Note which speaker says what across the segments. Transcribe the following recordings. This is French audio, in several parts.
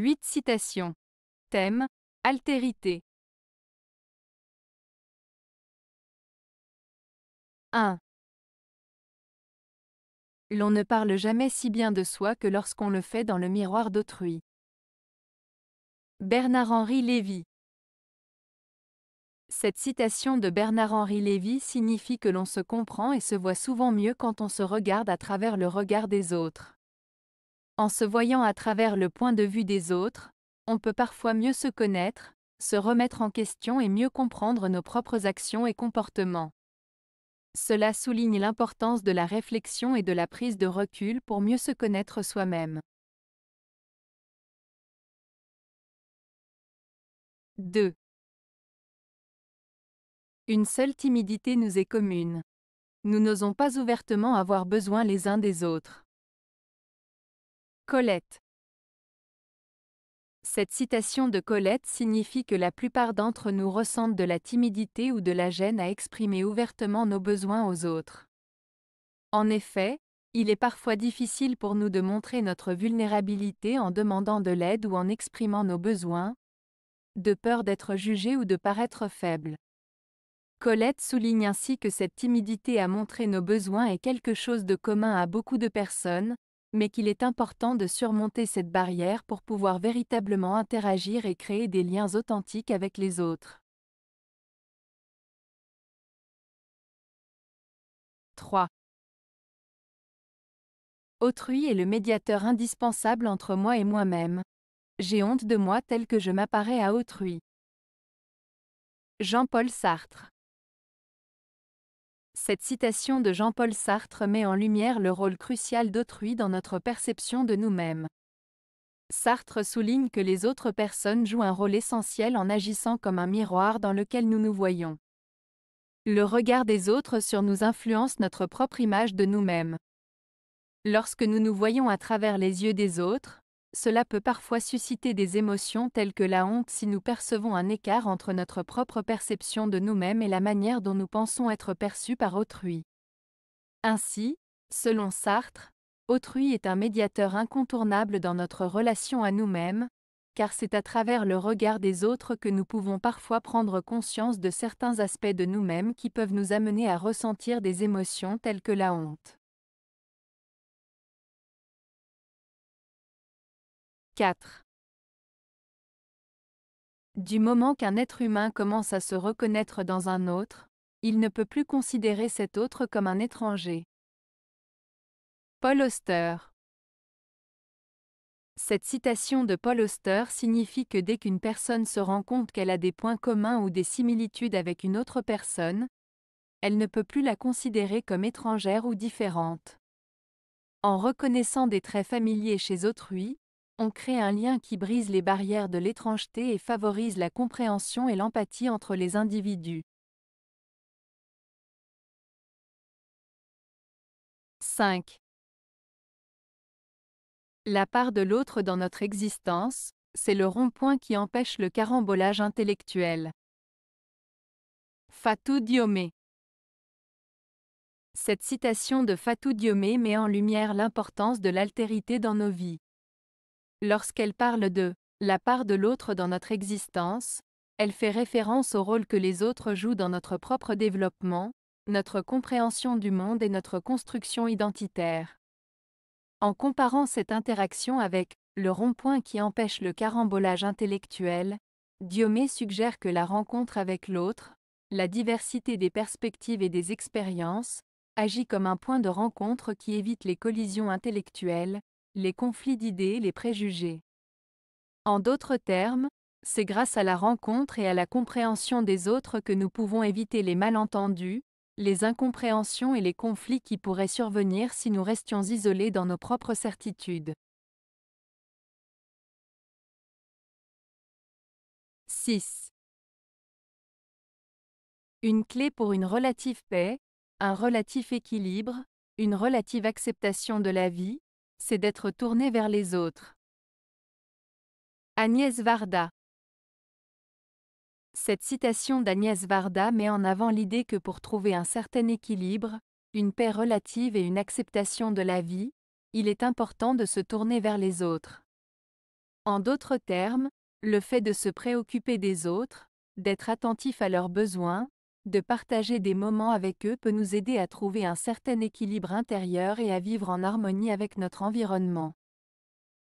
Speaker 1: 8 citations. Thème Altérité. 1. L'on ne parle jamais si bien de
Speaker 2: soi que lorsqu'on le fait dans le miroir d'autrui. Bernard-Henri Lévy. Cette citation de Bernard-Henri Lévy signifie que l'on se comprend et se voit souvent mieux quand on se regarde à travers le regard des autres. En se voyant à travers le point de vue des autres, on peut parfois mieux se connaître, se remettre en question et mieux comprendre nos propres actions et comportements. Cela souligne l'importance de la réflexion et de la prise de recul pour mieux se connaître
Speaker 1: soi-même. 2. Une seule timidité nous est
Speaker 2: commune. Nous n'osons pas ouvertement avoir besoin les uns des autres. Colette. Cette citation de Colette signifie que la plupart d'entre nous ressentent de la timidité ou de la gêne à exprimer ouvertement nos besoins aux autres. En effet, il est parfois difficile pour nous de montrer notre vulnérabilité en demandant de l'aide ou en exprimant nos besoins, de peur d'être jugés ou de paraître faible. Colette souligne ainsi que cette timidité à montrer nos besoins est quelque chose de commun à beaucoup de personnes, mais qu'il est important de surmonter cette barrière pour pouvoir véritablement interagir et créer des liens
Speaker 1: authentiques avec les autres. 3. Autrui est le
Speaker 2: médiateur indispensable entre moi et moi-même. J'ai honte de moi tel que je m'apparais à autrui. Jean-Paul Sartre cette citation de Jean-Paul Sartre met en lumière le rôle crucial d'autrui dans notre perception de nous-mêmes. Sartre souligne que les autres personnes jouent un rôle essentiel en agissant comme un miroir dans lequel nous nous voyons. Le regard des autres sur nous influence notre propre image de nous-mêmes. Lorsque nous nous voyons à travers les yeux des autres, cela peut parfois susciter des émotions telles que la honte si nous percevons un écart entre notre propre perception de nous-mêmes et la manière dont nous pensons être perçus par autrui. Ainsi, selon Sartre, autrui est un médiateur incontournable dans notre relation à nous-mêmes, car c'est à travers le regard des autres que nous pouvons parfois prendre conscience de certains aspects de nous-mêmes qui peuvent nous amener à
Speaker 1: ressentir des émotions telles que la honte. 4.
Speaker 2: Du moment qu'un être humain commence à se reconnaître dans un autre, il ne peut plus considérer cet autre comme un étranger. Paul Auster Cette citation de Paul Auster signifie que dès qu'une personne se rend compte qu'elle a des points communs ou des similitudes avec une autre personne, elle ne peut plus la considérer comme étrangère ou différente. En reconnaissant des traits familiers chez autrui, on crée un lien qui brise les barrières de l'étrangeté et favorise
Speaker 1: la compréhension et l'empathie entre les individus. 5. La part de l'autre dans notre existence, c'est le rond-point qui empêche le
Speaker 2: carambolage intellectuel. Fatou Diome. Cette citation de Fatou Diome met en lumière l'importance de l'altérité dans nos vies. Lorsqu'elle parle de la part de l'autre dans notre existence, elle fait référence au rôle que les autres jouent dans notre propre développement, notre compréhension du monde et notre construction identitaire. En comparant cette interaction avec le rond-point qui empêche le carambolage intellectuel, Diomé suggère que la rencontre avec l'autre, la diversité des perspectives et des expériences, agit comme un point de rencontre qui évite les collisions intellectuelles, les conflits d'idées les préjugés. En d'autres termes, c'est grâce à la rencontre et à la compréhension des autres que nous pouvons éviter les malentendus, les incompréhensions et les conflits qui pourraient survenir si nous restions isolés dans nos propres certitudes.
Speaker 1: 6. Une clé pour une relative paix,
Speaker 2: un relatif équilibre, une relative acceptation de la vie, c'est d'être tourné vers les autres. Agnès Varda Cette citation d'Agnès Varda met en avant l'idée que pour trouver un certain équilibre, une paix relative et une acceptation de la vie, il est important de se tourner vers les autres. En d'autres termes, le fait de se préoccuper des autres, d'être attentif à leurs besoins, de partager des moments avec eux peut nous aider à trouver un certain équilibre intérieur et à vivre en harmonie avec notre environnement.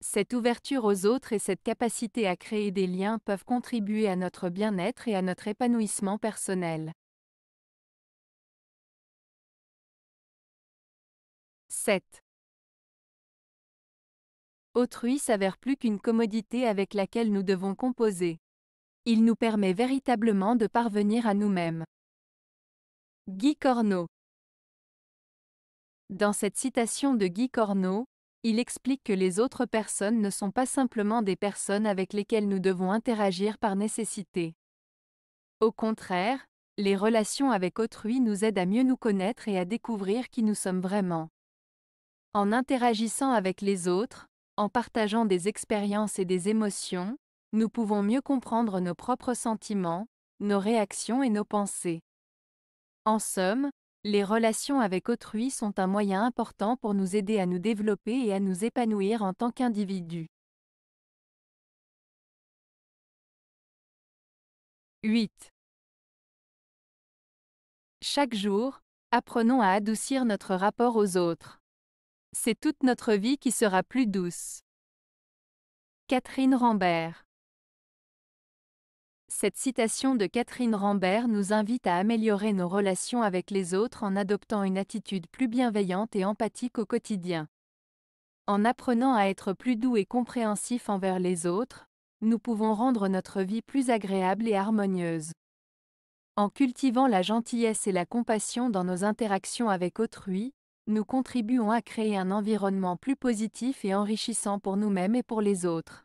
Speaker 2: Cette ouverture aux autres et cette capacité à créer des liens peuvent contribuer
Speaker 1: à notre bien-être et à notre épanouissement personnel. 7. Autrui s'avère plus qu'une commodité avec laquelle nous devons composer.
Speaker 2: Il nous permet véritablement de parvenir à nous-mêmes. Guy Corneau Dans cette citation de Guy Corneau, il explique que les autres personnes ne sont pas simplement des personnes avec lesquelles nous devons interagir par nécessité. Au contraire, les relations avec autrui nous aident à mieux nous connaître et à découvrir qui nous sommes vraiment. En interagissant avec les autres, en partageant des expériences et des émotions, nous pouvons mieux comprendre nos propres sentiments, nos réactions et nos pensées. En somme, les relations avec autrui sont un moyen important pour nous aider à nous développer et à nous
Speaker 1: épanouir en tant qu'individu. 8. Chaque jour,
Speaker 2: apprenons à adoucir notre rapport aux autres. C'est toute notre vie qui sera plus douce. Catherine Rambert cette citation de Catherine Rambert nous invite à améliorer nos relations avec les autres en adoptant une attitude plus bienveillante et empathique au quotidien. En apprenant à être plus doux et compréhensif envers les autres, nous pouvons rendre notre vie plus agréable et harmonieuse. En cultivant la gentillesse et la compassion dans nos interactions avec autrui, nous contribuons à créer un environnement plus positif et
Speaker 1: enrichissant pour nous-mêmes et pour les autres.